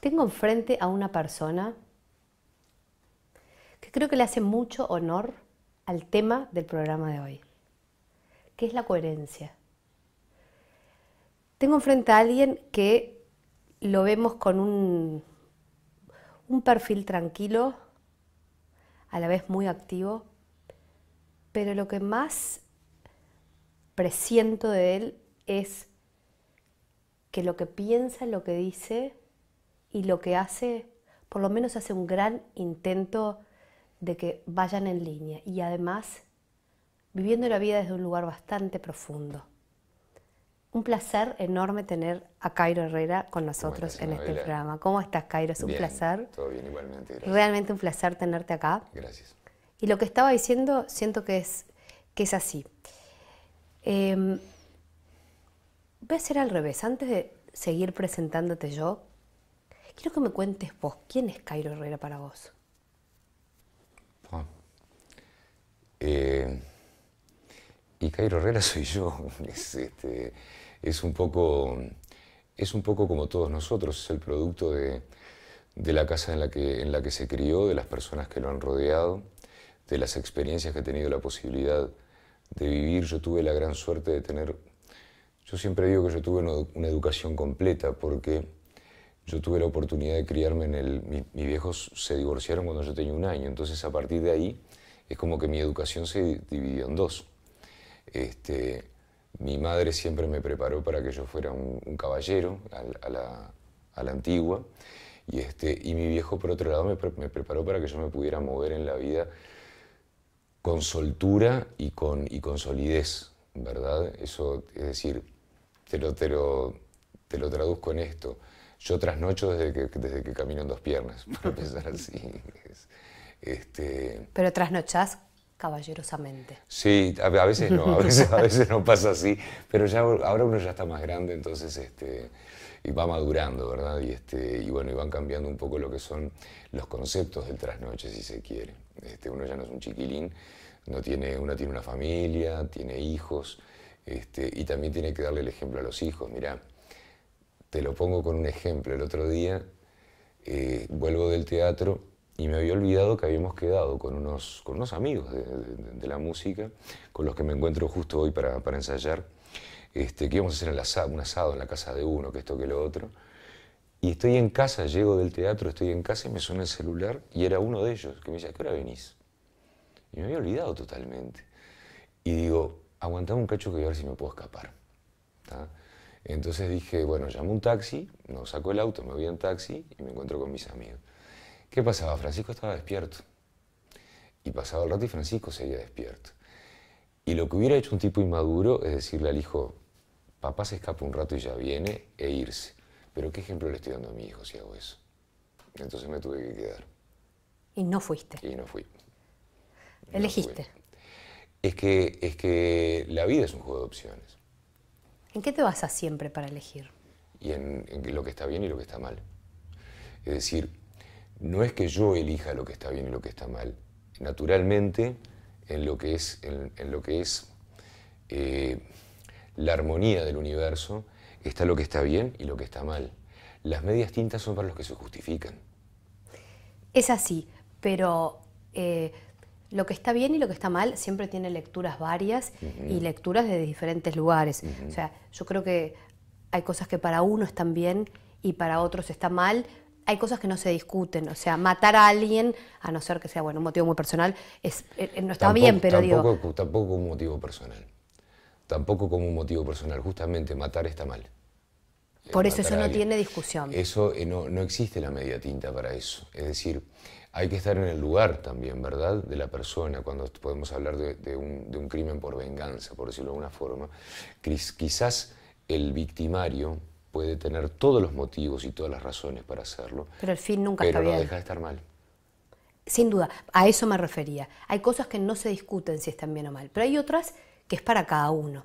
Tengo enfrente a una persona que creo que le hace mucho honor al tema del programa de hoy, que es la coherencia. Tengo enfrente a alguien que lo vemos con un, un perfil tranquilo, a la vez muy activo, pero lo que más presiento de él es que lo que piensa, lo que dice, y lo que hace, por lo menos hace un gran intento de que vayan en línea y además viviendo la vida desde un lugar bastante profundo. Un placer enorme tener a Cairo Herrera con nosotros en este programa. ¿Cómo estás, Cairo? Es un placer. Todo bien, igualmente. Realmente un placer tenerte acá. Gracias. Y lo que estaba diciendo, siento que es, que es así. Em, voy a hacer al revés. Antes de seguir presentándote yo, Quiero que me cuentes vos, ¿quién es Cairo Herrera para vos? Eh, y Cairo Herrera soy yo. Este, es, un poco, es un poco como todos nosotros, es el producto de, la casa en la, que, en la que se crió, de las personas que lo han rodeado, de las experiencias que he tenido la posibilidad de vivir. Yo tuve la gran suerte de tener, yo siempre digo que yo tuve una educación completa porque yo tuve la oportunidad de criarme en el... mis viejos se divorciaron cuando yo tenía un año, entonces a partir de ahí es como que mi educación se dividió en dos. Este, mi madre siempre me preparó para que yo fuera un, caballero a, la, antigua este, y, mi viejo por otro lado me, preparó para que yo me pudiera mover en la vida con soltura y con, y solidez, ¿verdad? Eso, es decir, te lo traduzco en esto. Yo trasnocho desde que, desde que camino en dos piernas, para empezar así. Este... Pero trasnochás caballerosamente. Sí, a, veces no, a veces, no pasa así, pero ya ahora uno ya está más grande, entonces este, y va madurando, ¿verdad? Y, este, y bueno, y van cambiando un poco lo que son los conceptos del trasnoche, si se quiere. Este, uno ya no es un chiquilín, no tiene, uno tiene una familia, tiene hijos, este, y también tiene que darle el ejemplo a los hijos, mira te lo pongo con un ejemplo. El otro día eh, vuelvo del teatro y me había olvidado que habíamos quedado con unos, con unos amigos de, la música, con los que me encuentro justo hoy para, ensayar, este, que íbamos a hacer un asado en la casa de uno, que esto, que lo otro. Y estoy en casa, llego del teatro, estoy en casa y me suena el celular y era uno de ellos que me dice, qué hora venís? Y me había olvidado totalmente. Y digo, aguanta un cacho que voy a ver si me puedo escapar. Entonces dije, bueno, llamo un taxi, no saco el auto, me voy en taxi y me encuentro con mis amigos. ¿Qué pasaba? Francisco estaba despierto. Y pasaba el rato y Francisco seguía despierto. Y lo que hubiera hecho un tipo inmaduro es decirle al hijo, papá se escapa un rato y ya viene, e irse. Pero ¿qué ejemplo le estoy dando a mi hijo si hago eso? Entonces me tuve que quedar. Y no fuiste. Y no fui. Elegiste. Es, que, es que la vida es un juego de opciones. ¿En qué te basas siempre para elegir? Y en, lo que está bien y lo que está mal. Es decir, no es que yo elija lo que está bien y lo que está mal. Naturalmente, en lo que es, lo que es eh, la armonía del universo, está lo que está bien y lo que está mal. Las medias tintas son para los que se justifican. Es así, pero eh, lo que está bien y lo que está mal siempre tiene lecturas varias y lecturas de diferentes lugares. O sea, yo creo que hay cosas que para uno están bien y para otros está mal. Hay cosas que no se discuten, o sea, matar a alguien, a no ser que sea bueno, un motivo muy personal, es, eh, eh, no está bien, pero tampoco, digo. Tampoco como un motivo personal. Tampoco como un motivo personal. Justamente matar está mal. Por eh, eso eso no tiene discusión. Eso no, no existe la media tinta para eso. Es decir, hay que estar en el lugar también, ¿verdad?, de la persona, cuando podemos hablar de, un, crimen por venganza, por decirlo de alguna forma. Quizás el victimario puede tener todos los motivos y todas las razones para hacerlo. Pero al fin nunca pero deja de estar mal. Sin duda, a eso me refería. Hay cosas que no se discuten si están bien o mal, pero hay otras que es para cada uno.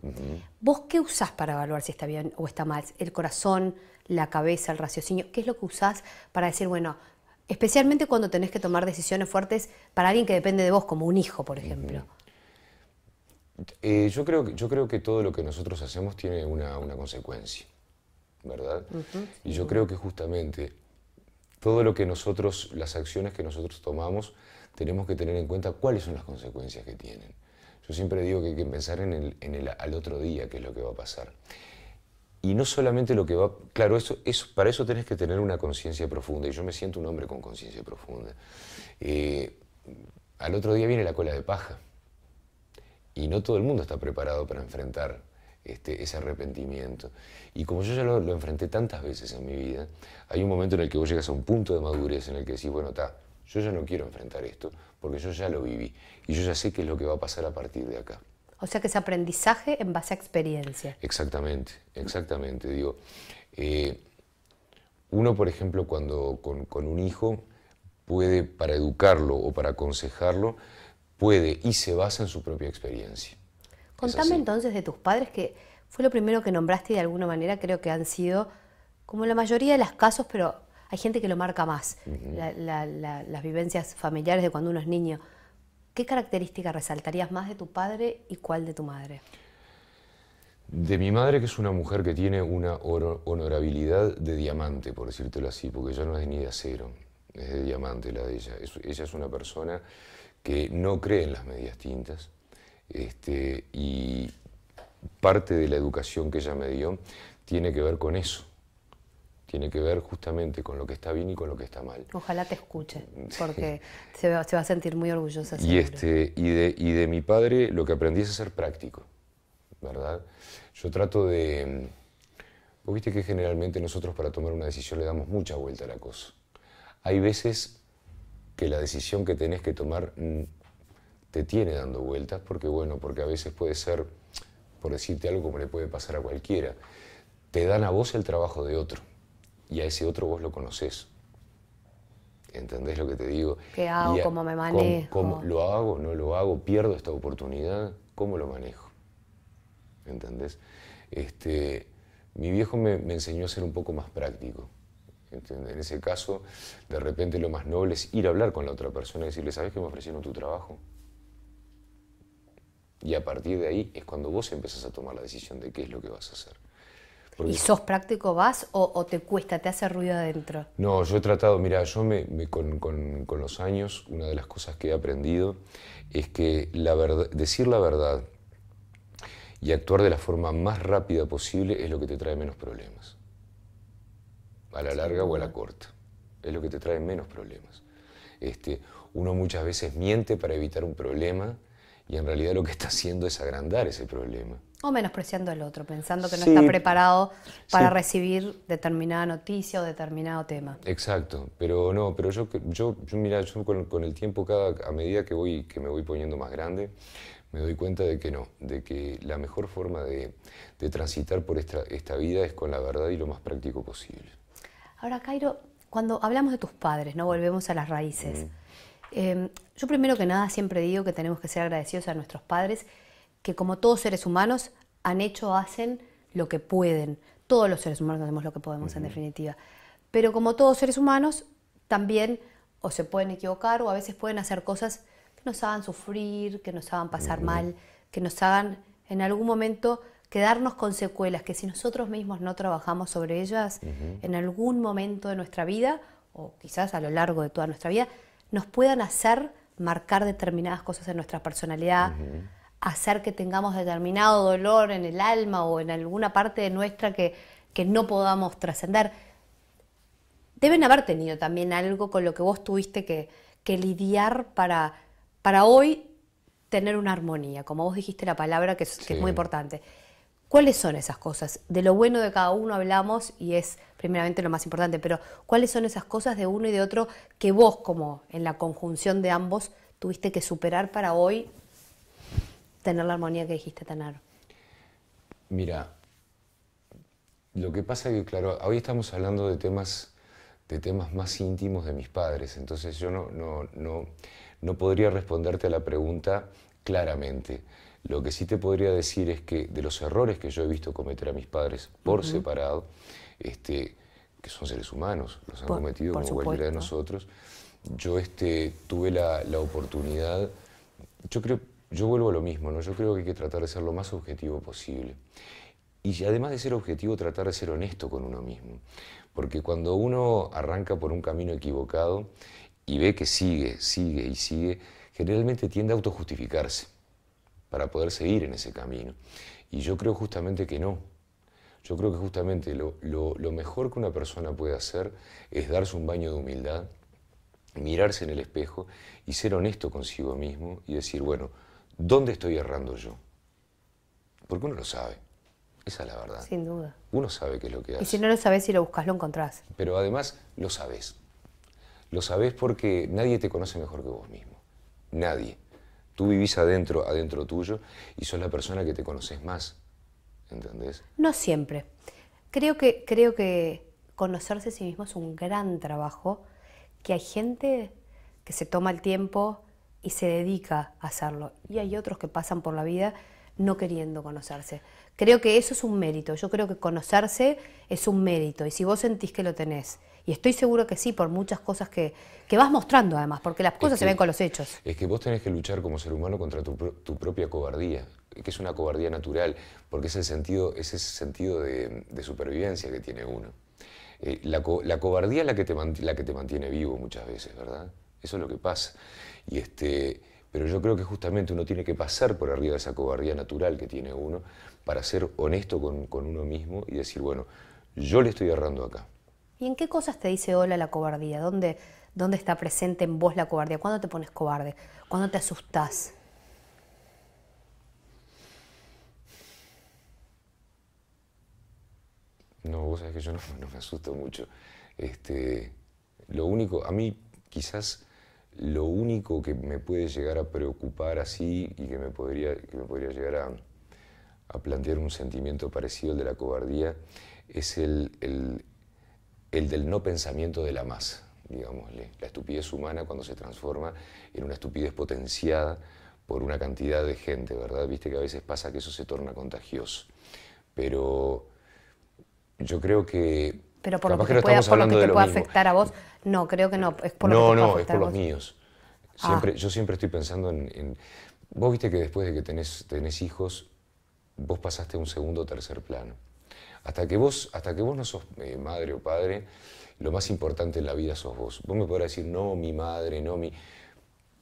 ¿Vos qué usás para evaluar si está bien o está mal? ¿El corazón, la cabeza, el raciocinio? ¿Qué es lo que usás para decir, bueno, especialmente cuando tenés que tomar decisiones fuertes para alguien que depende de vos, como un hijo, por ejemplo. Eh, yo, creo, yo creo que todo lo que nosotros hacemos tiene una, consecuencia, ¿verdad? Y yo creo que justamente todo lo que nosotros, las acciones que nosotros tomamos, tenemos que tener en cuenta cuáles son las consecuencias que tienen. Yo siempre digo que hay que pensar en el, en el, al otro día, qué es lo que va a pasar. Y no solamente lo que va... Claro, eso, para eso tenés que tener una conciencia profunda. Y yo me siento un hombre con conciencia profunda. Eh, al otro día viene la cola de paja. Y no todo el mundo está preparado para enfrentar este, ese arrepentimiento. Y como yo ya lo, enfrenté tantas veces en mi vida, hay un momento en el que vos llegas a un punto de madurez en el que decís, bueno, ta, yo ya no quiero enfrentar esto, porque yo ya lo viví. Y yo ya sé qué es lo que va a pasar a partir de acá. O sea que es aprendizaje en base a experiencia. Exactamente, exactamente. Eh, uno, por ejemplo, cuando con, un hijo puede, para educarlo o para aconsejarlo, puede y se basa en su propia experiencia. Contame entonces de tus padres, que fue lo primero que nombraste y de alguna manera creo que han sido, como la mayoría de los casos, pero hay gente que lo marca más, las vivencias familiares de cuando uno es niño. ¿Qué característica resaltarías más de tu padre y cuál de tu madre? De mi madre, que es una mujer que tiene una honorabilidad de diamante, por decírtelo así, porque ya no es ni de acero, es de diamante la de ella. ella es una persona que no cree en las medias tintas este, y parte de la educación que ella me dio tiene que ver con eso, tiene que ver justamente con lo que está bien y con lo que está mal. Ojalá te escuche, porque se, va, a sentir muy orgullosa. Y, este, y, de, y de mi padre lo que aprendí es a ser práctico, ¿verdad? Yo trato de... Mm, vos viste que generalmente nosotros para tomar una decisión le damos mucha vuelta a la cosa. Hay veces que la decisión que tenés que tomar mm, te tiene dando vueltas, porque bueno, porque a veces puede ser, por decirte algo, como le puede pasar a cualquiera, te dan a vos el trabajo de otro y a ese otro vos lo conoces ¿Entendés lo que te digo? ¿Qué hago? ¿Cómo me manejo? ¿cómo, lo hago? ¿No lo hago? ¿Pierdo esta oportunidad? ¿Cómo lo manejo? ¿Entendés? Este, mi viejo me, enseñó a ser un poco más práctico. En ese caso, de repente lo más noble es ir a hablar con la otra persona y decirle, ¿sabes que me ofrecieron tu trabajo? Y a partir de ahí es cuando vos empezás a tomar la decisión de qué es lo que vas a hacer. ¿Y sos práctico, vas o, te cuesta, te hace ruido adentro? No, yo he tratado, mira, yo me, con, los años, una de las cosas que he aprendido es que decir la verdad y actuar de la forma más rápida posible es lo que te trae menos problemas. A la larga o a la corta. Es lo que te trae menos problemas. Este, uno muchas veces miente para evitar un problema y en realidad lo que está haciendo es agrandar ese problema. O menospreciando al otro, pensando que no está preparado para recibir determinada noticia o determinado tema. Exacto, pero no, pero yo, yo, yo mira, yo con, el tiempo, cada, a medida que, voy, que me voy poniendo más grande, me doy cuenta de que no, de que la mejor forma de, transitar por esta, vida es con la verdad y lo más práctico posible. Ahora, Cairo, cuando hablamos de tus padres, ¿no? Volvemos a las raíces. Em, yo primero que nada siempre digo que tenemos que ser agradecidos a nuestros padres que como todos seres humanos han hecho, hacen lo que pueden. Todos los seres humanos hacemos lo que podemos en definitiva. Pero como todos seres humanos, también o se pueden equivocar o a veces pueden hacer cosas que nos hagan sufrir, que nos hagan pasar mal, que nos hagan en algún momento quedarnos con secuelas que si nosotros mismos no trabajamos sobre ellas en algún momento de nuestra vida o quizás a lo largo de toda nuestra vida, nos puedan hacer marcar determinadas cosas en nuestra personalidad, hacer que tengamos determinado dolor en el alma o en alguna parte de nuestra que, que no podamos trascender. Deben haber tenido también algo con lo que vos tuviste que, lidiar para, para hoy tener una armonía, como vos dijiste la palabra que que es, muy importante. ¿Cuáles son esas cosas? De lo bueno de cada uno hablamos y es primeramente lo más importante, pero ¿cuáles son esas cosas de uno y de otro que vos como en la conjunción de ambos tuviste que superar para hoy tener la armonía que dijiste tener? Mira, lo que pasa es que, claro, hoy estamos hablando de temas, de temas más íntimos de mis padres, entonces yo no, no, no, no podría responderte a la pregunta claramente. Lo que sí te podría decir es que de los errores que yo he visto cometer a mis padres por separado, este, que son seres humanos, los han cometido como cualquiera de nosotros, yo este, tuve la, la oportunidad, yo creo, yo vuelvo a lo mismo, ¿no? Yo creo que hay que tratar de ser lo más objetivo posible. Y además de ser objetivo, tratar de ser honesto con uno mismo. Porque cuando uno arranca por un camino equivocado y ve que sigue, sigue y sigue, generalmente tiende a autojustificarse para poder seguir en ese camino. Y yo creo justamente que no. Yo creo que justamente lo, lo mejor que una persona puede hacer es darse un baño de humildad, mirarse en el espejo y ser honesto consigo mismo y decir, bueno, ¿Dónde estoy errando yo? Porque uno lo sabe. Esa es la verdad. Sin duda. Uno sabe qué es lo que hace. Y si no lo sabes y si lo buscas, lo encontrás. Pero además lo sabes. Lo sabes porque nadie te conoce mejor que vos mismo. Nadie. Tú vivís adentro, adentro tuyo, y sos la persona que te conoces más. ¿Entendés? No siempre. Creo que, creo que conocerse a sí mismo es un gran trabajo, que hay gente que se toma el tiempo, y se dedica a hacerlo. Y hay otros que pasan por la vida no queriendo conocerse. Creo que eso es un mérito, yo creo que conocerse es un mérito y si vos sentís que lo tenés, y estoy seguro que sí, por muchas cosas que, vas mostrando además, porque las cosas se ven con los hechos. Es que vos tenés que luchar como ser humano contra tu, propia cobardía, que es una cobardía natural, porque es el sentido, ese sentido de, supervivencia que tiene uno. Eh, la, cobardía es la que, te, la que te mantiene vivo muchas veces, ¿verdad? Eso es lo que pasa. Y este, pero yo creo que justamente uno tiene que pasar por arriba de esa cobardía natural que tiene uno para ser honesto con, uno mismo y decir, bueno, yo le estoy errando acá. ¿Y en qué cosas te dice hola la cobardía? ¿Dónde, ¿Dónde está presente en vos la cobardía? ¿Cuándo te pones cobarde? ¿Cuándo te asustás? No, vos sabés que yo no, no, me asusto mucho. Este, lo único, a mí quizás lo único que me puede llegar a preocupar así y que me podría, que podría llegar a, plantear un sentimiento parecido al de la cobardía es el, el, el del no pensamiento de la masa, digámosle. La estupidez humana cuando se transforma en una estupidez potenciada por una cantidad de gente, ¿verdad? Viste que a veces pasa que eso se torna contagioso. Pero yo creo que pero por lo que, te, pueda, por lo que te afectar a vos, no, creo que no. Es por no, no, es por los míos. Ah. Siempre, Yo siempre estoy pensando en, Vos viste que después de que tenés, tenés hijos, vos pasaste a un segundo o tercer plano. Hasta que vos, hasta que vos no sos eh, madre o padre, lo más importante en la vida sos vos. Vos me podrás decir, no, mi madre, no, mi...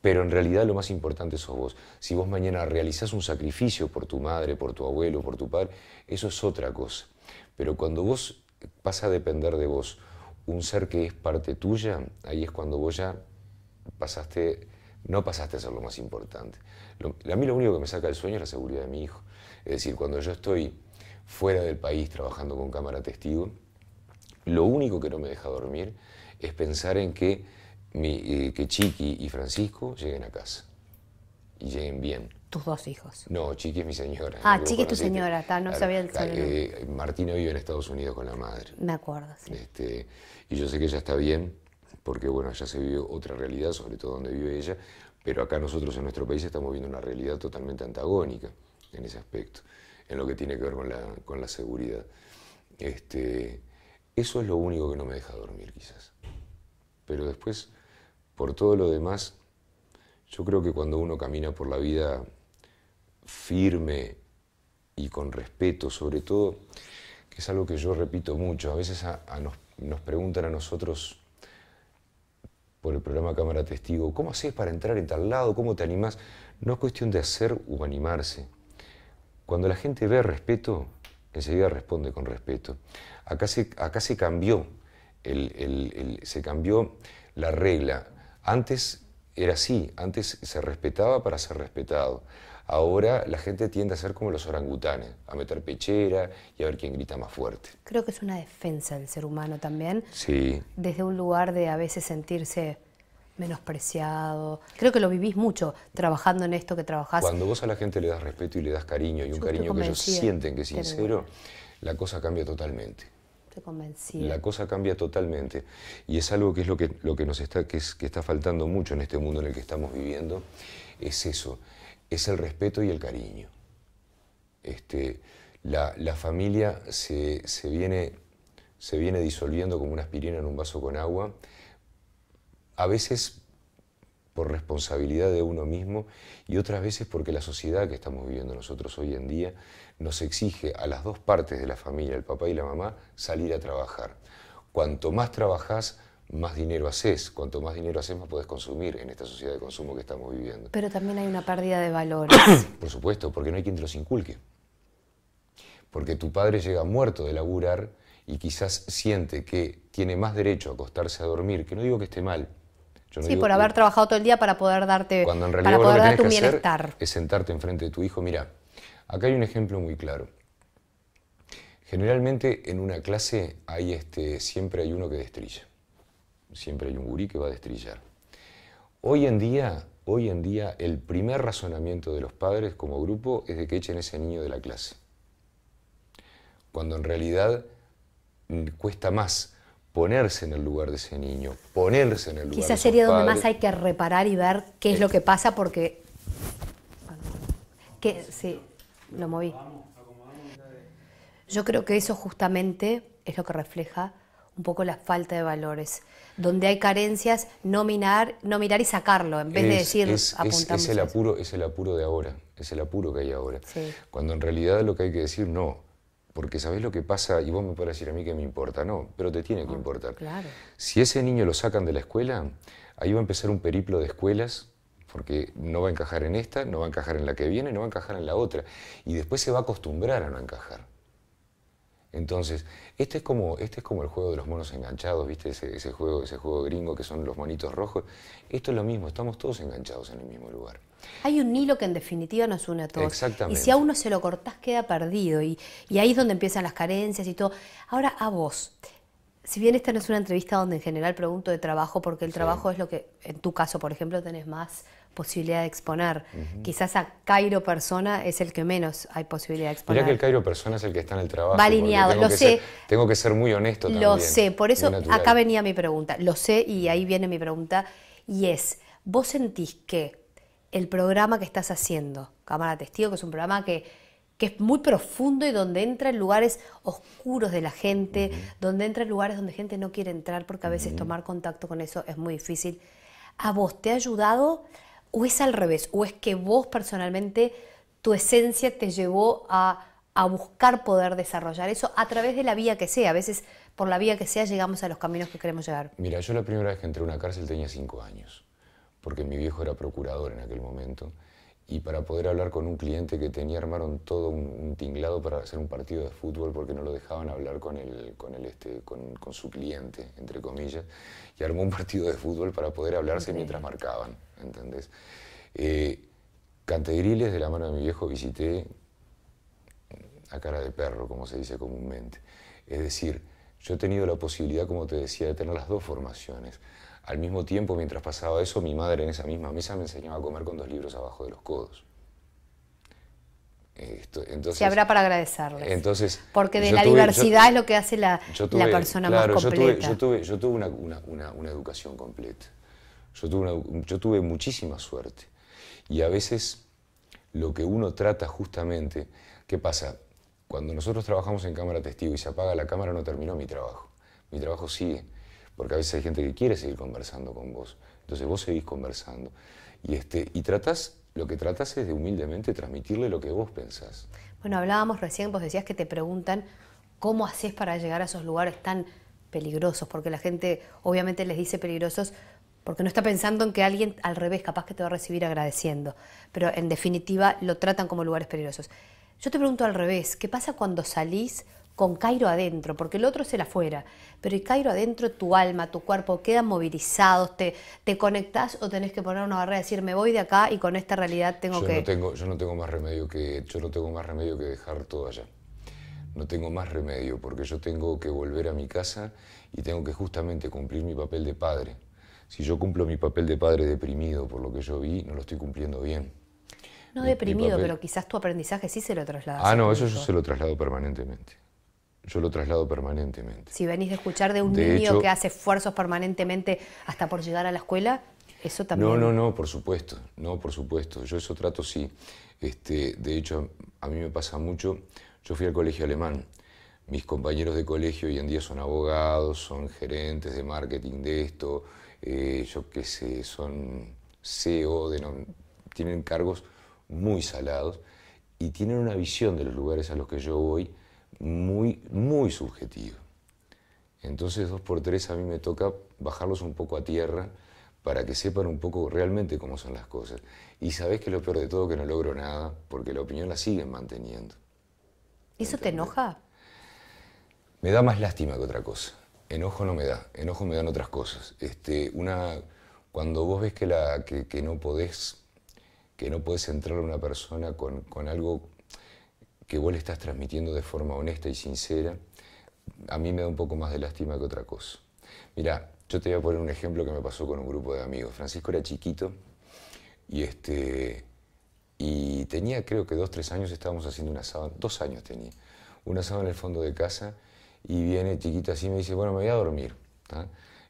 Pero en realidad lo más importante sos vos. Si vos mañana realizás un sacrificio por tu madre, por tu abuelo, por tu padre, eso es otra cosa. Pero cuando vos pasa a depender de vos. Un ser que es parte tuya, ahí es cuando vos ya pasaste, no pasaste a ser lo más importante. a mí lo único que me saca del sueño es la seguridad de mi hijo. Es decir, cuando yo estoy fuera del país trabajando con cámara testigo, lo único que no me deja dormir es pensar en que eh, Chiqui y Francisco lleguen a casa y lleguen bien. ¿Tus dos hijos? No, Chiqui es mi señora. Ah, Chiqui es tu señora, no sabía el eh, Martina vive en Estados Unidos con la madre. Me acuerdo, sí. Este, y yo sé que ella está bien, porque bueno, allá se vive otra realidad, sobre todo donde vive ella, pero acá nosotros en nuestro país estamos viendo una realidad totalmente antagónica en ese aspecto, en lo que tiene que ver con la, con la seguridad. Este, eso es lo único que no me deja dormir quizás. Pero después, por todo lo demás, yo creo que cuando uno camina por la vida firme y con respeto, sobre todo, que es algo que yo repito mucho, a veces nos, preguntan a nosotros por el programa Cámara Testigo, ¿cómo haces para entrar en tal lado? ¿Cómo te animás? No es cuestión de hacer o animarse. Cuando la gente ve respeto, enseguida responde con respeto. Acá se, acá se cambió, se cambió la regla. Antes era así. Antes se respetaba para ser respetado. Ahora la gente tiende a ser como los orangutanes, a meter pechera y a ver quién grita más fuerte. Creo que es una defensa del ser humano también. Sí. Desde un lugar de a veces sentirse menospreciado. Creo que lo vivís mucho trabajando en esto que trabajás. Cuando vos a la gente le das respeto y le das cariño y un cariño que ellos sienten que es sincero, la cosa cambia totalmente. La cosa cambia totalmente. Y es algo que es lo que, lo que nos está, está faltando mucho en este mundo en el que estamos viviendo, es eso, es el respeto y el cariño. Este, la, familia se, viene, se viene disolviendo como una aspirina en un vaso con agua, a veces por responsabilidad de uno mismo y otras veces porque la sociedad que estamos viviendo nosotros hoy en día nos exige a las dos partes de la familia, el papá y la mamá, salir a trabajar. Cuanto más trabajás, más dinero haces. Cuanto más dinero haces, más podés consumir en esta sociedad de consumo que estamos viviendo. Pero también hay una pérdida de valores. Por supuesto, porque no hay quien te los inculque. Porque tu padre llega muerto de laburar y quizás siente que tiene más derecho a acostarse a dormir, que no digo que esté mal. sí, por haber trabajado todo el día para poder darte, cuando en realidad para que dar bienestar. es sentarte enfrente de tu hijo, mira, Acá hay un ejemplo muy claro. Generalmente en una clase hay este, siempre hay uno que destrilla. Siempre hay un gurí que va a destrillar. Hoy en día, hoy en día el primer razonamiento de los padres como grupo es de que echen ese niño de la clase. Cuando en realidad mm, cuesta más ponerse en el lugar de ese niño, ponerse en el lugar Quizás sería donde más hay que reparar y ver qué es lo que pasa porque que sí, moví. Yo creo que eso justamente es lo que refleja un poco la falta de valores. Donde hay carencias, no mirar, y sacarlo, en vez de decir es, Es, el apuro, es el apuro de ahora, es el apuro que hay ahora. Cuando en realidad lo que hay que decir, no. Porque sabes lo que pasa y vos me podés decir a mí que me importa, no, pero te tiene que ah, importar. Claro. Si ese niño lo sacan de la escuela, ahí va a empezar un periplo de escuelas porque no va a encajar en esta, no va a encajar en la que viene, no va a encajar en la otra. Y después se va a acostumbrar a no encajar. Entonces, este es como, este es como el juego de los monos enganchados, ¿viste? Ese, ese, juego, ese juego gringo que son los monitos rojos. Esto es lo mismo, estamos todos enganchados en el mismo lugar. Hay un hilo que en definitiva nos une a todos. Exactamente. Y si a uno se lo cortás, queda perdido. Y, ahí es donde empiezan las carencias y todo. Ahora, a vos. Si bien esta no es una entrevista donde en general pregunto de trabajo, porque el trabajo es lo que, en tu caso, por ejemplo, tenés más posibilidad de exponer. Quizás a Cairo Persona es el que menos hay posibilidad de exponer. Mirá que el Cairo Persona es el que está en el trabajo. Va alineado, lo sé. tengo que ser muy honesto también. Lo sé, por eso acá venía mi pregunta. Lo sé y ahí viene mi pregunta. Y es, ¿vos sentís que el programa que estás haciendo, Cámara Testigo, que es un programa que, que es muy profundo y donde entra en lugares oscuros de la gente, donde entra en lugares donde gente no quiere entrar porque a veces tomar contacto con eso es muy difícil. ¿A vos te ha ayudado o es al revés, o es que vos personalmente, tu esencia te llevó a, buscar poder desarrollar eso a través de la vía que sea. A veces por la vía que sea llegamos a los caminos que queremos llegar. Mira, yo la primera vez que entré a una cárcel tenía cinco años, porque mi viejo era procurador en aquel momento, y para poder hablar con un cliente que tenía armaron todo un, tinglado para hacer un partido de fútbol porque no lo dejaban hablar con, el, con, este, su cliente, entre comillas, y armó un partido de fútbol para poder hablarse mientras marcaban. ¿entendés? Eh, Cantegriles, de la mano de mi viejo, visité a cara de perro, como se dice comúnmente. Es decir, yo he tenido la posibilidad, como te decía, de tener las dos formaciones. Al mismo tiempo, mientras pasaba eso, mi madre en esa misma mesa me enseñaba a comer con dos libros abajo de los codos. Esto, entonces, habrá para agradecerles. Entonces, Porque de la diversidad es lo que hace la, persona más completa. Yo tuve, yo tuve, yo una educación completa. Yo tuve, yo tuve muchísima suerte. Y a veces lo que uno trata justamente, ¿qué pasa? Cuando nosotros trabajamos en cámara testigo y se apaga la cámara, no terminó mi trabajo. Mi trabajo sigue, porque a veces hay gente que quiere seguir conversando con vos. Entonces vos seguís conversando. Y, este, y tratás, lo que tratás es de humildemente transmitirle lo que vos pensás. Bueno, hablábamos recién, vos decías que te preguntan cómo hacés para llegar a esos lugares tan peligrosos, porque la gente obviamente les dice peligrosos porque no está pensando en que alguien al revés capaz que te va a recibir agradeciendo, pero en definitiva lo tratan como lugares peligrosos. Yo te pregunto al revés, ¿qué pasa cuando salís con Cairo adentro? Porque el otro es el afuera, pero el Cairo adentro, tu alma, tu cuerpo quedan movilizados, te, te conectás o tenés que poner una barrera y decir, me voy de acá y con esta realidad tengo yo No tengo, yo no tengo más remedio que, yo no tengo más remedio que dejar todo allá no tengo más remedio porque yo tengo que volver a mi casa y tengo que justamente cumplir mi papel de padre si yo cumplo mi papel de padre deprimido por lo que yo vi, no lo estoy cumpliendo bien. No deprimido, pero quizás tu aprendizaje sí se lo trasladas. Ah, no, eso yo se lo traslado permanentemente. Yo lo traslado permanentemente. Si venís de escuchar de un niño que hace esfuerzos permanentemente hasta por llegar a la escuela, eso también. No, no, no, por supuesto, no, por supuesto. Yo eso trato sí. Este, de hecho, a mí me pasa mucho. Yo fui al colegio alemán. Mis compañeros de colegio hoy en día son abogados, son gerentes de marketing de esto, ellos eh, que qué son CEO, tienen cargos muy salados y tienen una visión de los lugares a los que yo voy muy, muy subjetiva. Entonces, dos por tres a mí me toca bajarlos un poco a tierra para que sepan un poco realmente cómo son las cosas. Y sabés que lo peor de todo que no logro nada, porque la opinión la siguen manteniendo. ¿Eso te enoja? Me da más lástima que otra cosa. Enojo no me da, enojo me dan otras cosas. Este, una, cuando vos ves que, la, que, no podés que no podés entrar a una persona con, algo que vos le estás transmitiendo de forma honesta y sincera, a mí me da un poco más de lástima que otra cosa. mira yo te voy a poner un ejemplo que me pasó con un grupo de amigos. Francisco era chiquito y, este, y tenía creo que dos, tres años, estábamos haciendo una asado, dos años tenía, una asado en el fondo de casa y viene chiquita así y me dice, bueno, me voy a dormir.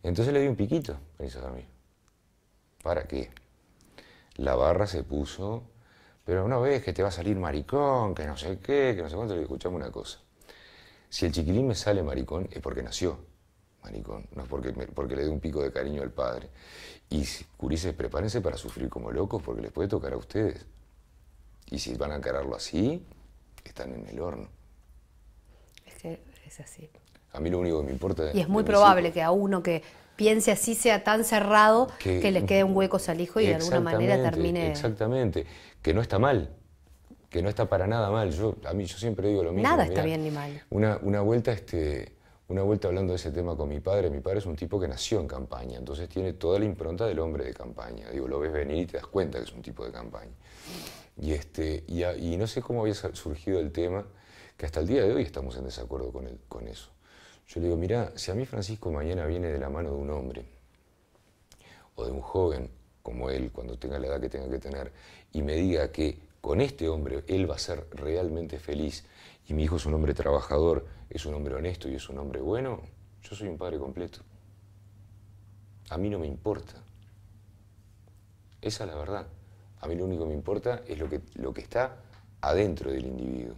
Entonces le di un piquito, me hizo dormir. ¿Para qué? La barra se puso, pero una vez que te va a salir maricón, que no sé qué, que no sé cuánto. Le escuchamos una cosa. Si el chiquilín me sale maricón es porque nació maricón, no es porque, porque le dé un pico de cariño al padre. Y curices, prepárense para sufrir como locos porque les puede tocar a ustedes. Y si van a encararlo así, están en el horno. Es que así. A mí lo único que me importa es... Y es muy probable que a uno que piense así sea tan cerrado que, les le quede un hueco al hijo y de alguna manera termine... Exactamente, que no está mal, que no está para nada mal. Yo, a mí yo siempre digo lo mismo. Nada está bien ni mal. Una, una, vuelta, este, una vuelta hablando de ese tema con mi padre, mi padre es un tipo que nació en campaña, entonces tiene toda la impronta del hombre de campaña. Digo, lo ves venir y te das cuenta que es un tipo de campaña. Y, este, y, y no sé cómo había surgido el tema que hasta el día de hoy estamos en desacuerdo con, con eso. Yo le digo, mira, si a mí Francisco mañana viene de la mano de un hombre o de un joven como él, cuando tenga la edad que tenga que tener, y me diga que con este hombre él va a ser realmente feliz y mi hijo es un hombre trabajador, es un hombre honesto y es un hombre bueno, yo soy un padre completo. A mí no me importa. Esa es la verdad. A mí lo único que me importa es lo que, lo que está adentro del individuo.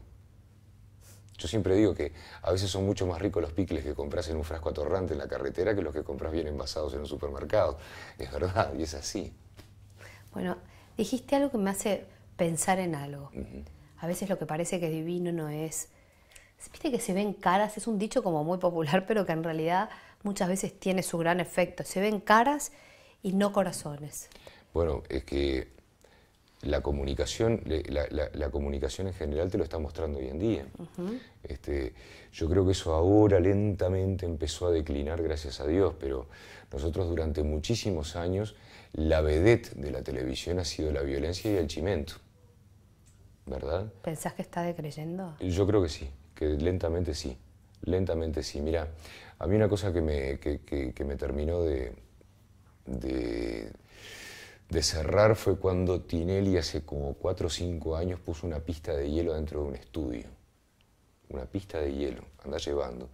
Yo siempre digo que a veces son mucho más ricos los picles que compras en un frasco atorrante en la carretera que los que compras bien envasados en un supermercado. Es verdad, y es así. Bueno, dijiste algo que me hace pensar en algo. A veces lo que parece que es divino no es. Viste que se ven caras, es un dicho como muy popular, pero que en realidad muchas veces tiene su gran efecto. Se ven caras y no corazones. Bueno, es que la comunicación, la, comunicación en general te lo está mostrando hoy en día. este, yo creo que eso ahora lentamente empezó a declinar, gracias a Dios, pero nosotros durante muchísimos años la vedette de la televisión ha sido la violencia y el chimento. ¿Verdad? ¿Pensás que está decreyendo? Yo creo que sí, que lentamente sí. Lentamente sí. Mira, a mí una cosa que me, me terminó de de cerrar fue cuando Tinelli hace como 4 o 5 años puso una pista de hielo dentro de un estudio. Una pista de hielo, anda llevando.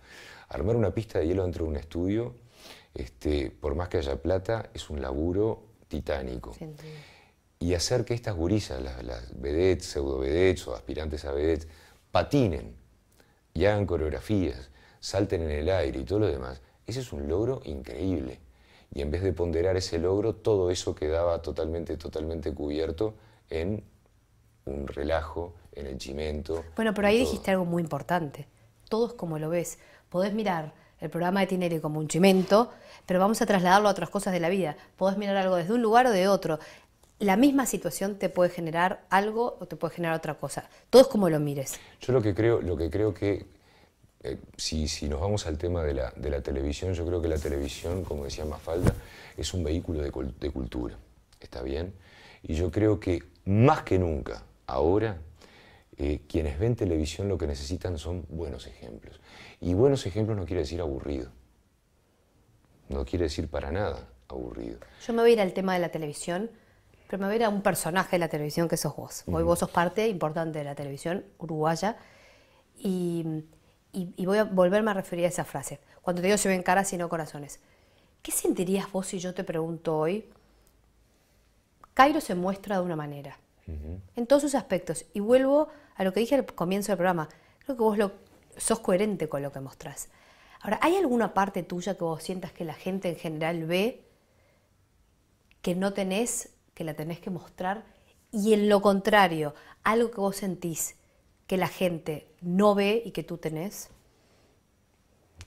Armar una pista de hielo dentro de un estudio, este, por más que haya plata, es un laburo titánico. Y hacer que estas gurisas, las, las vedettes, pseudo vedettes o aspirantes a vedettes, patinen y hagan coreografías, salten en el aire y todo lo demás, ese es un logro increíble y en vez de ponderar ese logro, todo eso quedaba totalmente, totalmente cubierto en un relajo, en el chimento. Bueno, pero ahí dijiste algo muy importante. Todo es como lo ves. Podés mirar el programa de Tinelli como un chimento, pero vamos a trasladarlo a otras cosas de la vida. Podés mirar algo desde un lugar o de otro. La misma situación te puede generar algo o te puede generar otra cosa. Todo es como lo mires. Yo lo que creo, lo que creo que eh, si, nos vamos al tema de la, de la, televisión, yo creo que la televisión, como decía Mafalda, es un vehículo de, cultura, ¿está bien? Y yo creo que más que nunca, ahora, eh, quienes ven televisión lo que necesitan son buenos ejemplos. Y buenos ejemplos no quiere decir aburrido, no quiere decir para nada aburrido. Yo me voy a ir al tema de la televisión, pero me voy a ir a un personaje de la televisión que sos vos. Hoy vos sos parte importante de la televisión uruguaya y y, voy a volverme a referir a esa frase, cuando te digo se ven caras y no corazones. ¿Qué sentirías vos si yo te pregunto hoy? Cairo se muestra de una manera, en todos sus aspectos. Y vuelvo a lo que dije al comienzo del programa. Creo que vos lo, sos coherente con lo que mostrás. Ahora, ¿hay alguna parte tuya que vos sientas que la gente en general ve que no tenés, que la tenés que mostrar? Y en lo contrario, algo que vos sentís que la gente no ve y que tú tenés?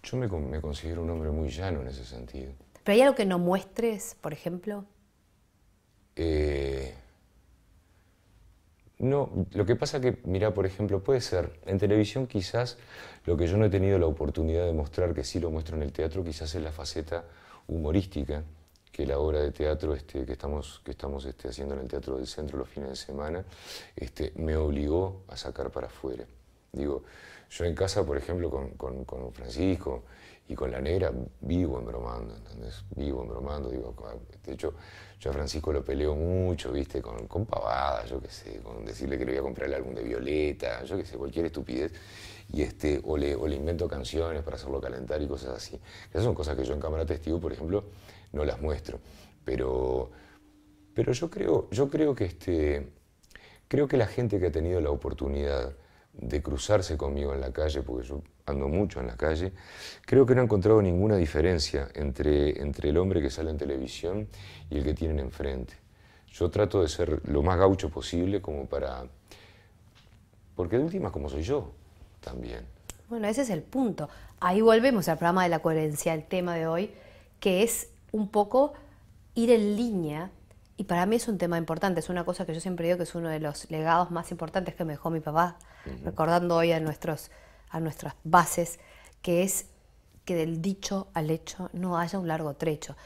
Yo me, considero un hombre muy llano en ese sentido. ¿Pero hay algo que no muestres, por ejemplo? Eh, no, lo que pasa que, mira, por ejemplo, puede ser, en televisión quizás lo que yo no he tenido la oportunidad de mostrar, que sí lo muestro en el teatro, quizás es la faceta humorística que la obra de teatro este, que estamos, que estamos este, haciendo en el Teatro del Centro los fines de semana este, me obligó a sacar para afuera. Digo, yo en casa, por ejemplo, con, con, Francisco y con la negra, vivo embromando, ¿entendés? Vivo embromando, digo, de hecho, yo a Francisco lo peleo mucho, ¿viste? Con, pavadas, yo qué sé, con decirle que le voy a comprar el álbum de Violeta, yo qué sé, cualquier estupidez, y este, le, o le invento canciones para hacerlo calentar y cosas así. Esas son cosas que yo en cámara testigo, por ejemplo, no las muestro. Pero, pero yo, creo, yo creo, que este, creo que la gente que ha tenido la oportunidad de cruzarse conmigo en la calle, porque yo ando mucho en la calle, creo que no ha encontrado ninguna diferencia entre, entre el hombre que sale en televisión y el que tienen enfrente. Yo trato de ser lo más gaucho posible como para... Porque de última, como soy yo, también. Bueno, ese es el punto. Ahí volvemos al programa de la coherencia, el tema de hoy, que es un poco ir en línea, y para mí es un tema importante, es una cosa que yo siempre digo que es uno de los legados más importantes que me dejó mi papá, recordando hoy a, nuestros, a nuestras bases, que es que del dicho al hecho no haya un largo trecho.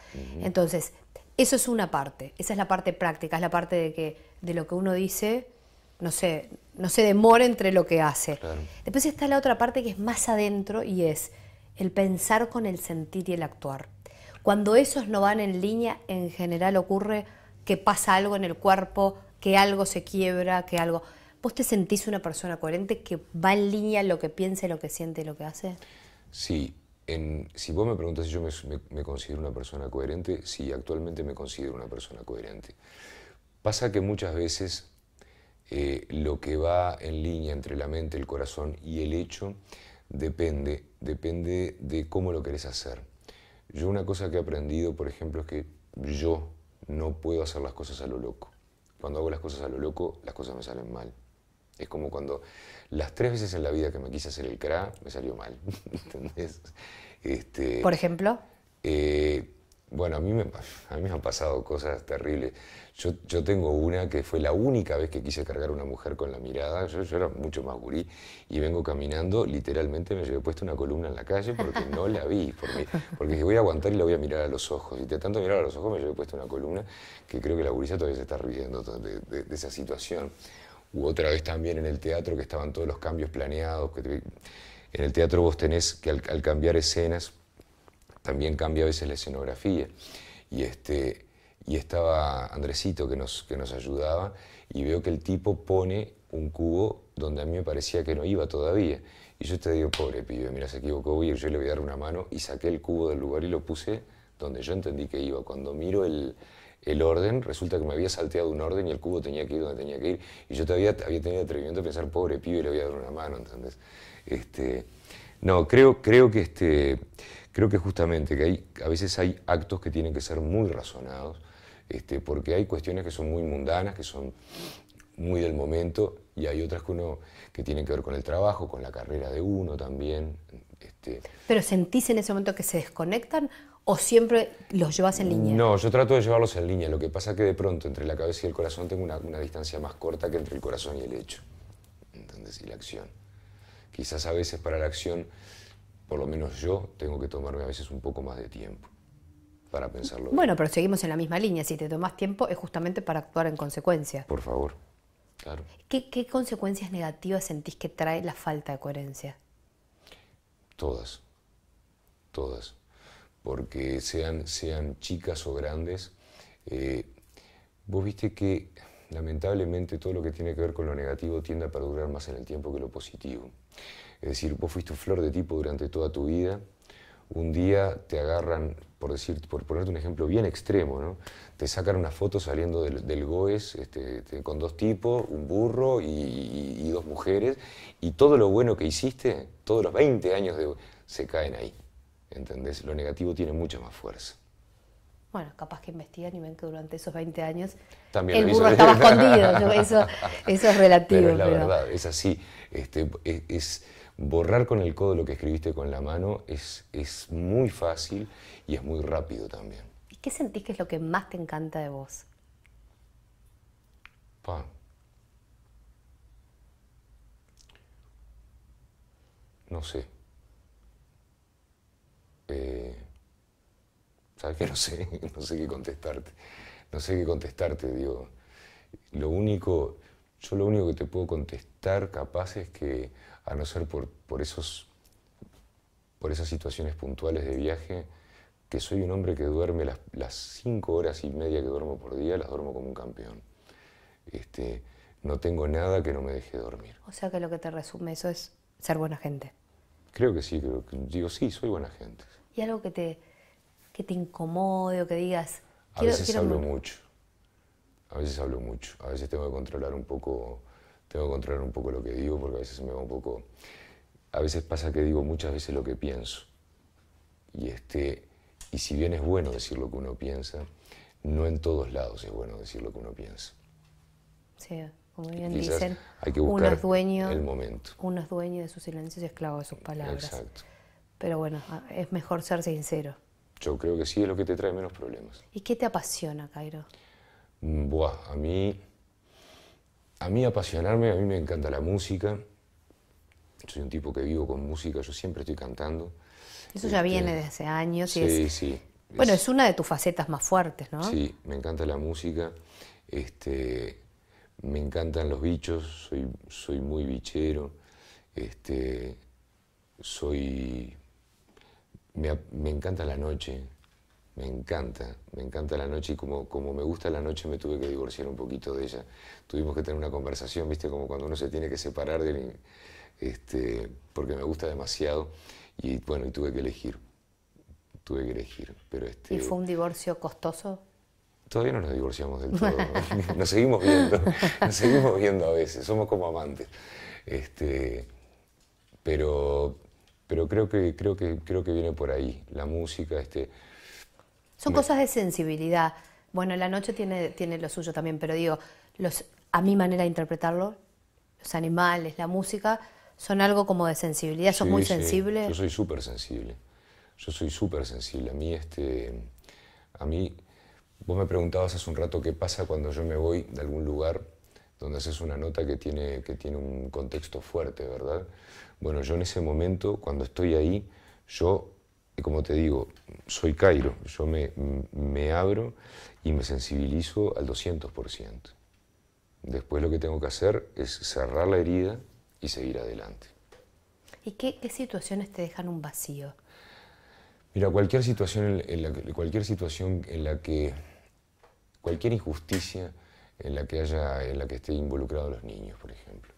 Entonces, eso es una parte, esa es la parte práctica, es la parte de, que, de lo que uno dice, no no se demora entre lo que hace. Después está la otra parte que es más adentro y es el pensar con el sentir y el actuar. Cuando esos no van en línea, en general ocurre que pasa algo en el cuerpo, que algo se quiebra, que algo... ¿Vos te sentís una persona coherente que va en línea lo que piensa, lo que siente lo que hace? Sí. si vos me preguntas si yo me, considero una persona coherente, sí, actualmente me considero una persona coherente. Pasa que muchas veces eh, lo que va en línea entre la mente, el corazón y el hecho depende, depende de cómo lo querés hacer. Yo una cosa que he aprendido, por ejemplo, es que yo no puedo hacer las cosas a lo loco. Cuando hago las cosas a lo loco, las cosas me salen mal. Es como cuando las tres veces en la vida que me quise hacer el CRA, me salió mal. ¿Entendés? Este, ¿Por ejemplo? Eh, bueno, a mí, me, a mí me han pasado cosas terribles. Yo, yo, tengo una que fue la única vez que quise cargar a una mujer con la mirada. Yo, era mucho más gurí y vengo caminando. Literalmente me llevé puesto una columna en la calle porque no la vi. Porque, porque voy a aguantar y la voy a mirar a los ojos. Y de tanto mirar a los ojos me llevé puesto una columna que creo que la gurisa todavía se está riendo de, esa situación. U otra vez también en el teatro que estaban todos los cambios planeados. Que en el teatro vos tenés que al cambiar escenas también cambia a veces la escenografía. Y, este, y estaba Andresito que nos, que nos ayudaba y veo que el tipo pone un cubo donde a mí me parecía que no iba todavía. Y yo te digo, pobre pibe, mira, se equivocó, voy yo le voy a dar una mano y saqué el cubo del lugar y lo puse donde yo entendí que iba. Cuando miro el, orden, resulta que me había salteado un orden y el cubo tenía que ir donde tenía que ir. Y yo todavía había tenido atrevimiento de pensar, pobre pibe, le voy a dar una mano, ¿entendés? Este, no, creo, creo que este... Creo que justamente que hay, a veces hay actos que tienen que ser muy razonados, este, porque hay cuestiones que son muy mundanas, que son muy del momento, y hay otras que uno que tienen que ver con el trabajo, con la carrera de uno también. Este. ¿Pero sentís en ese momento que se desconectan o siempre los llevas en línea? No, yo trato de llevarlos en línea. Lo que pasa es que de pronto entre la cabeza y el corazón tengo una, distancia más corta que entre el corazón y el hecho. Entonces, Y la acción. Quizás a veces para la acción por lo menos yo tengo que tomarme a veces un poco más de tiempo para pensarlo. Bueno, pero seguimos en la misma línea. Si te tomas tiempo es justamente para actuar en consecuencia. Por favor, claro. ¿Qué, consecuencias negativas sentís que trae la falta de coherencia? Todas, todas. Porque sean, sean chicas o grandes, eh, vos viste que lamentablemente todo lo que tiene que ver con lo negativo tiende a perdurar más en el tiempo que lo positivo. Es decir, vos fuiste un flor de tipo durante toda tu vida, un día te agarran, por, decir, por ponerte un ejemplo bien extremo, ¿no? te sacan una foto saliendo del, del GOES este, con dos tipos, un burro y, dos mujeres, y todo lo bueno que hiciste, todos los 20 años de, se caen ahí. ¿Entendés? Lo negativo tiene mucha más fuerza. Bueno, capaz que investigan y ven que durante esos 20 años También el burro estaba escondido. eso, eso, es relativo. Pero es la verdad, es así. Este, es, es borrar con el codo lo que escribiste con la mano es, es muy fácil y es muy rápido también. ¿Y qué sentís que es lo que más te encanta de vos? No sé. Eh, ¿Sabes qué? No sé, no sé qué contestarte. No sé qué contestarte, digo. Lo único, yo lo único que te puedo contestar capaz es que a no ser por, por, esos, por esas situaciones puntuales de viaje, que soy un hombre que duerme las, cinco horas y media que duermo por día, las duermo como un campeón. Este, no tengo nada que no me deje dormir. O sea que lo que te resume eso es ser buena gente. Creo que sí, digo sí, soy buena gente. ¿Y algo que te, que te incomode o que digas? A veces hablo mucho, a veces hablo mucho, a veces tengo que controlar un poco tengo que controlar un poco lo que digo porque a veces me va un poco... A veces pasa que digo muchas veces lo que pienso. Y, este, y si bien es bueno decir lo que uno piensa, no en todos lados es bueno decir lo que uno piensa. Sí, como bien dicen, hay que buscar uno es dueño, el momento. Uno es dueño de su silencio y esclavo de sus palabras. Exacto. Pero bueno, es mejor ser sincero. Yo creo que sí es lo que te trae menos problemas. ¿Y qué te apasiona, Cairo? Mm, buah, a mí a mí apasionarme, a mí me encanta la música. Soy un tipo que vivo con música, yo siempre estoy cantando. Eso ya este, viene desde años. sí, sí. Bueno, es, una de tus facetas más fuertes, ¿no? Sí, me encanta la música. Este, me encantan los bichos, soy, soy muy bichero. Este, soy. Me, me encanta la noche. Me encanta, me encanta la noche y como, como me gusta la noche me tuve que divorciar un poquito de ella. Tuvimos que tener una conversación, viste, como cuando uno se tiene que separar de él, este, porque me gusta demasiado y bueno, y tuve que elegir, tuve que elegir. Pero este, ¿Y fue un divorcio costoso? Todavía no nos divorciamos del todo, nos seguimos viendo, nos seguimos viendo a veces, somos como amantes. Este, pero pero creo que, creo que, creo que viene por ahí, la música, este son cosas de sensibilidad. Bueno, la noche tiene, tiene lo suyo también, pero digo, los, a mi manera de interpretarlo, los animales, la música, son algo como de sensibilidad. son muy sensible? Yo soy súper sensible. Yo soy súper sensible. A mí, este, a mí, vos me preguntabas hace un rato qué pasa cuando yo me voy de algún lugar donde haces una nota que tiene, que tiene un contexto fuerte, ¿verdad? Bueno, yo en ese momento, cuando estoy ahí, yo como te digo, soy Cairo, yo me, abro y me sensibilizo al 200%. Después lo que tengo que hacer es cerrar la herida y seguir adelante. ¿Y qué, situaciones te dejan un vacío? Mira, cualquier situación en la, que, cualquier situación en la que cualquier injusticia en la que haya en la que esté involucrado los niños, por ejemplo.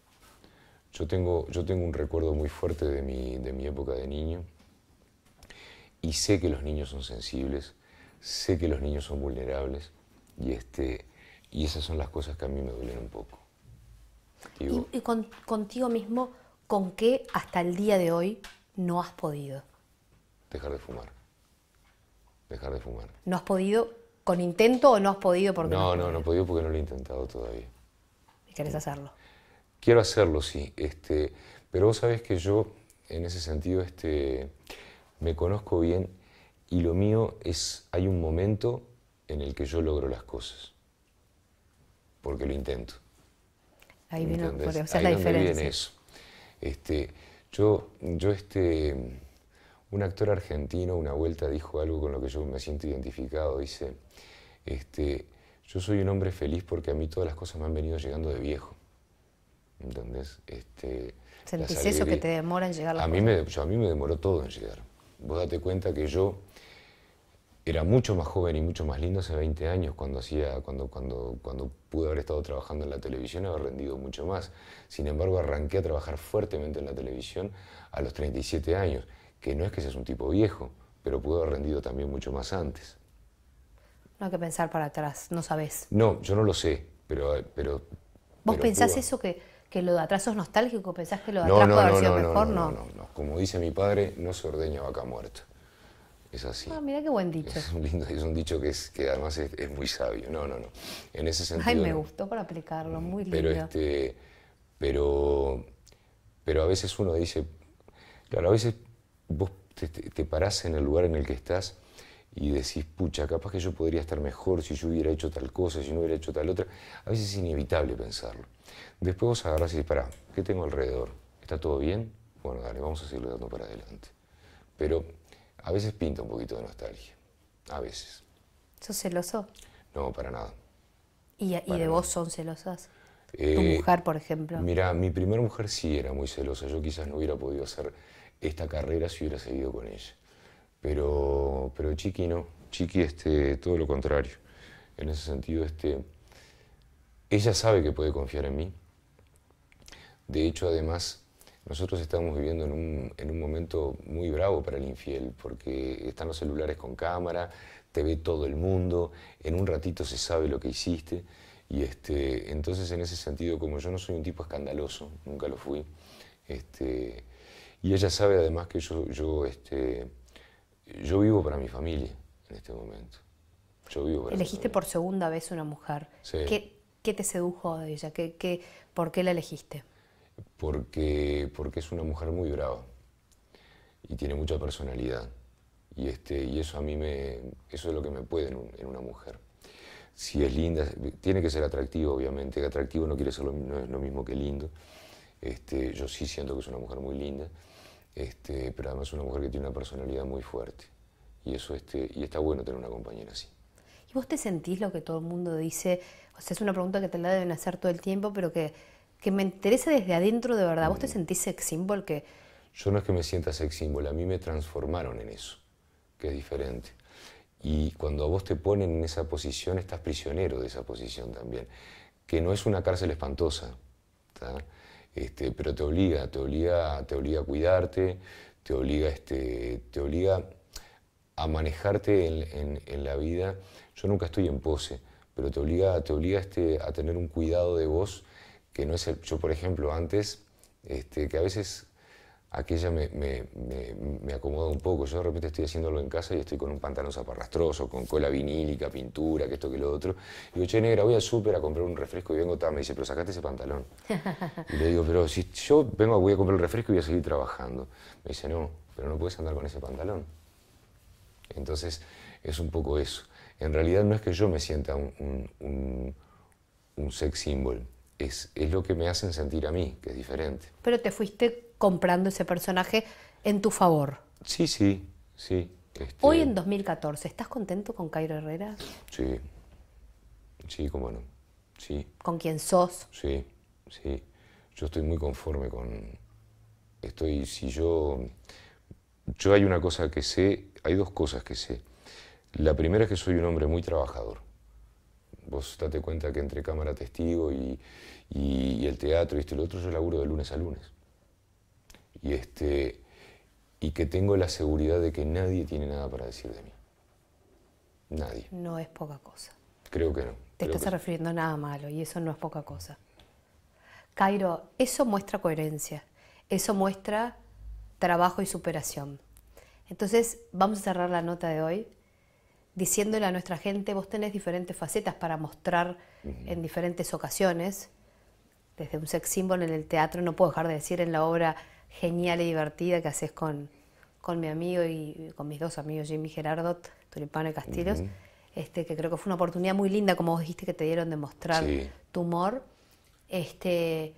Yo tengo yo tengo un recuerdo muy fuerte de mi época de niño y sé que los niños son sensibles, sé que los niños son vulnerables y, este, y esas son las cosas que a mí me duelen un poco. ¿Y, contigo mismo, con qué hasta el día de hoy no has podido? Dejar de fumar. Dejar de fumar. ¿No has podido con intento o no has podido porque no? No, no, no he podido porque no lo he intentado todavía. ¿Y querés hacerlo? Quiero hacerlo, sí. Este, pero vos sabés que yo, en ese sentido, este, me conozco bien y lo mío es, hay un momento en el que yo logro las cosas, porque lo intento. Ahí viene o sea, la diferencia. Viene eso. Este, yo, yo este, un actor argentino una vuelta dijo algo con lo que yo me siento identificado, dice, este, yo soy un hombre feliz porque a mí todas las cosas me han venido llegando de viejo. ¿Entendés? Este, ¿Sentís eso que te demora en llegar? a, mí a mí me demoró todo en llegar vos date cuenta que yo era mucho más joven y mucho más lindo hace 20 años cuando hacía cuando cuando cuando pude haber estado trabajando en la televisión haber rendido mucho más. Sin embargo, arranqué a trabajar fuertemente en la televisión a los 37 años, que no es que seas un tipo viejo, pero pude haber rendido también mucho más antes. No hay que pensar para atrás, no sabes. No, yo no lo sé, pero pero ¿Vos pensás eso que que lo de atrás sos nostálgico, pensás que lo de atrás haber sido mejor, no, no, no, Como dice mi padre, no se ordeña vaca muerta. Es así. Ah, mira qué buen dicho. Es un, lindo, es un dicho que, es, que además es, muy sabio. No, no, no. En ese sentido. Ay, me gustó para aplicarlo, mm, muy lindo. Este, pero, este, pero, a veces uno dice, claro, a veces vos te, te parás en el lugar en el que estás y decís, pucha, capaz que yo podría estar mejor si yo hubiera hecho tal cosa, si no hubiera hecho tal otra. A veces es inevitable pensarlo. Después vos agarras y dices, pará, ¿qué tengo alrededor? ¿Está todo bien? Bueno, dale, vamos a seguirlo dando para adelante. Pero a veces pinta un poquito de nostalgia. A veces. ¿Sos celoso? No, para nada. ¿Y, de vos son celosas? ¿Tu eh, mujer, por ejemplo? Mira, mi primera mujer sí era muy celosa. Yo quizás no hubiera podido hacer esta carrera si hubiera seguido con ella. Pero, pero Chiqui no. Chiqui, este, todo lo contrario. En ese sentido, este, ella sabe que puede confiar en mí. De hecho, además, nosotros estamos viviendo en un, momento muy bravo para el infiel, porque están los celulares con cámara, te ve todo el mundo, en un ratito se sabe lo que hiciste. Y este, entonces, en ese sentido, como yo no soy un tipo escandaloso, nunca lo fui, este, y ella sabe además que yo, yo, este, yo vivo para mi familia en este momento. Yo vivo Elegiste por segunda vez una mujer. Que ¿Qué te sedujo de ella? por qué la elegiste? Porque, porque es una mujer muy brava y tiene mucha personalidad. Y, este, y eso a mí me, eso es lo que me puede en, una mujer. Si es linda, tiene que ser atractiva, obviamente. Atractivo no quiere ser lo, es lo mismo que lindo. Este, yo sí siento que es una mujer muy linda, este, pero además es una mujer que tiene una personalidad muy fuerte. Y, eso, este, y está bueno tener una compañera así. ¿Y vos te sentís lo que todo el mundo dice? O es una pregunta que te la deben hacer todo el tiempo, pero que, me interesa desde adentro de verdad. ¿Vos te mm. sentís sex symbol? Que... Yo no es que me sienta sex symbol, a mí me transformaron en eso, que es diferente. Y cuando a vos te ponen en esa posición, estás prisionero de esa posición también, que no es una cárcel espantosa, este, pero te obliga, te obliga, te obliga a cuidarte, te obliga, este, a manejarte en la vida. Yo nunca estoy en pose pero te obliga, te este, a tener un cuidado de voz que no es el... Yo, por ejemplo, antes, este, que a veces aquella me, me, acomoda un poco. Yo de repente estoy haciéndolo en casa y estoy con un pantalón zaparrastroso, con cola vinílica, pintura, que esto, que lo otro. Y digo, che, negra, voy al súper a comprar un refresco y vengo tal. Me dice, pero sacate ese pantalón. Y le digo, pero si yo vengo, voy a comprar el refresco y voy a seguir trabajando. Me dice, no, pero no puedes andar con ese pantalón. Entonces, es un poco eso en realidad no es que yo me sienta un, sex symbol, es, es, lo que me hacen sentir a mí, que es diferente. Pero te fuiste comprando ese personaje en tu favor. Sí, sí, sí. Este, Hoy en 2014, ¿estás contento con Cairo Herrera? Sí, sí, cómo no, sí. ¿Con quién sos? Sí, sí. Yo estoy muy conforme con... Estoy, si yo... Yo hay una cosa que sé, hay dos cosas que sé la primera es que soy un hombre muy trabajador. Vos date cuenta que entre cámara testigo y, el teatro y este y lo otro, yo laburo de lunes a lunes. Y, este, y que tengo la seguridad de que nadie tiene nada para decir de mí. Nadie. No es poca cosa. Creo que no. Te estás refiriendo a nada malo y eso no es poca cosa. Cairo, eso muestra coherencia, eso muestra trabajo y superación. Entonces, vamos a cerrar la nota de hoy diciéndole a nuestra gente, vos tenés diferentes facetas para mostrar en diferentes ocasiones, desde un sex symbol en el teatro, no puedo dejar de decir en la obra genial y divertida que haces con, mi amigo y con mis dos amigos, Jimmy Gerardo, Tulipano y Castillos, este, que creo que fue una oportunidad muy linda, como vos dijiste, que te dieron de mostrar tu humor. Este,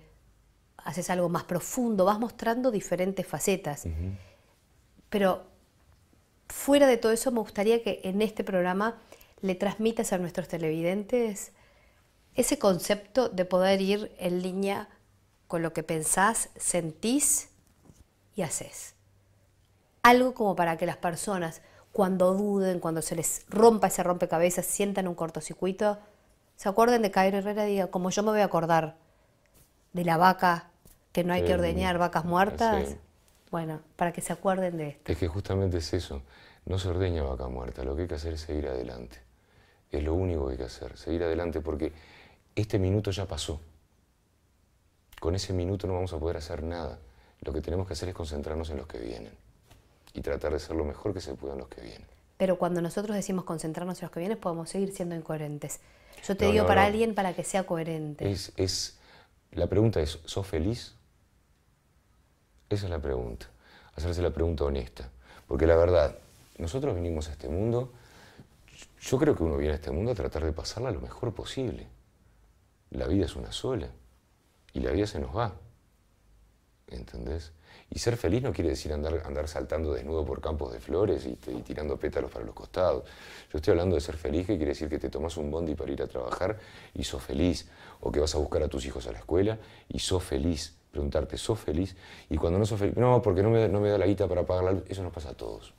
haces algo más profundo, vas mostrando diferentes facetas. Pero fuera de todo eso, me gustaría que en este programa le transmitas a nuestros televidentes ese concepto de poder ir en línea con lo que pensás, sentís y haces. Algo como para que las personas, cuando duden, cuando se les rompa ese rompecabezas, sientan un cortocircuito, se acuerden de Cairo Herrera y como yo me voy a acordar de la vaca que no hay que ordeñar, vacas muertas. Bueno, para que se acuerden de esto. Es que justamente es eso. No se ordeña vaca muerta. Lo que hay que hacer es seguir adelante. Es lo único que hay que hacer. Seguir adelante porque este minuto ya pasó. Con ese minuto no vamos a poder hacer nada. Lo que tenemos que hacer es concentrarnos en los que vienen y tratar de ser lo mejor que se pueda en los que vienen. Pero cuando nosotros decimos concentrarnos en los que vienen, podemos seguir siendo incoherentes. Yo te digo para alguien para que sea coherente. Es, la pregunta es, ¿sos feliz? Esa es la pregunta, hacerse la pregunta honesta. Porque la verdad, nosotros vinimos a este mundo, yo creo que uno viene a este mundo a tratar de pasarla lo mejor posible. La vida es una sola y la vida se nos va. ¿Entendés? Y ser feliz no quiere decir andar, andar saltando desnudo por campos de flores y, y, tirando pétalos para los costados. Yo estoy hablando de ser feliz, que quiere decir que te tomas un bondi para ir a trabajar y sos feliz. O que vas a buscar a tus hijos a la escuela y sos feliz preguntarte, ¿sos feliz? Y cuando no sos feliz, no, porque no me, da la guita para pagar la luz, eso nos pasa a todos.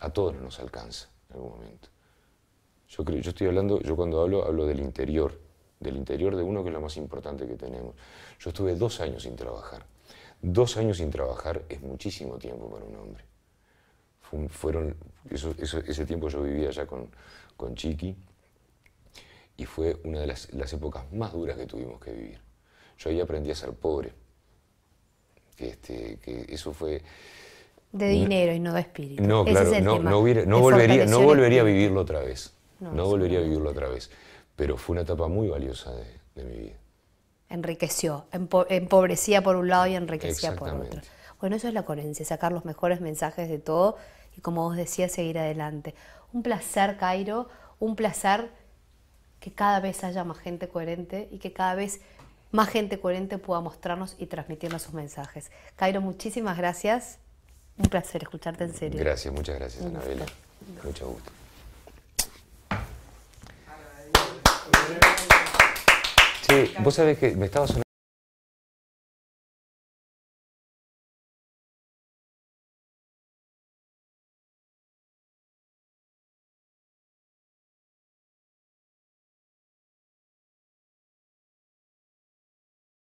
A todos nos alcanza en algún momento. Yo, creo, yo estoy hablando, yo cuando hablo, hablo del interior, del interior de uno que es lo más importante que tenemos. Yo estuve dos años sin trabajar. Dos años sin trabajar es muchísimo tiempo para un hombre. fueron, ese tiempo yo vivía allá con, Chiqui y fue una de las épocas más duras que tuvimos que vivir yo ahí aprendí a ser pobre. Que, este, eso fue... De dinero y no de espíritu. No, claro, no, volvería, no volvería a vivirlo otra vez. No, volvería a vivirlo otra vez. Pero fue una etapa muy valiosa de, mi vida. Enriqueció, empobrecía por un lado y enriquecía por otro. Bueno, eso es la coherencia, sacar los mejores mensajes de todo y como vos decías, seguir adelante. Un placer, Cairo, un placer que cada vez haya más gente coherente y que cada vez más gente coherente pueda mostrarnos y transmitirnos sus mensajes. Cairo, muchísimas gracias. Un placer escucharte en serio. Gracias, muchas gracias, Anabela. Mucho gusto. Sí, vos sabés que me estaba sonando.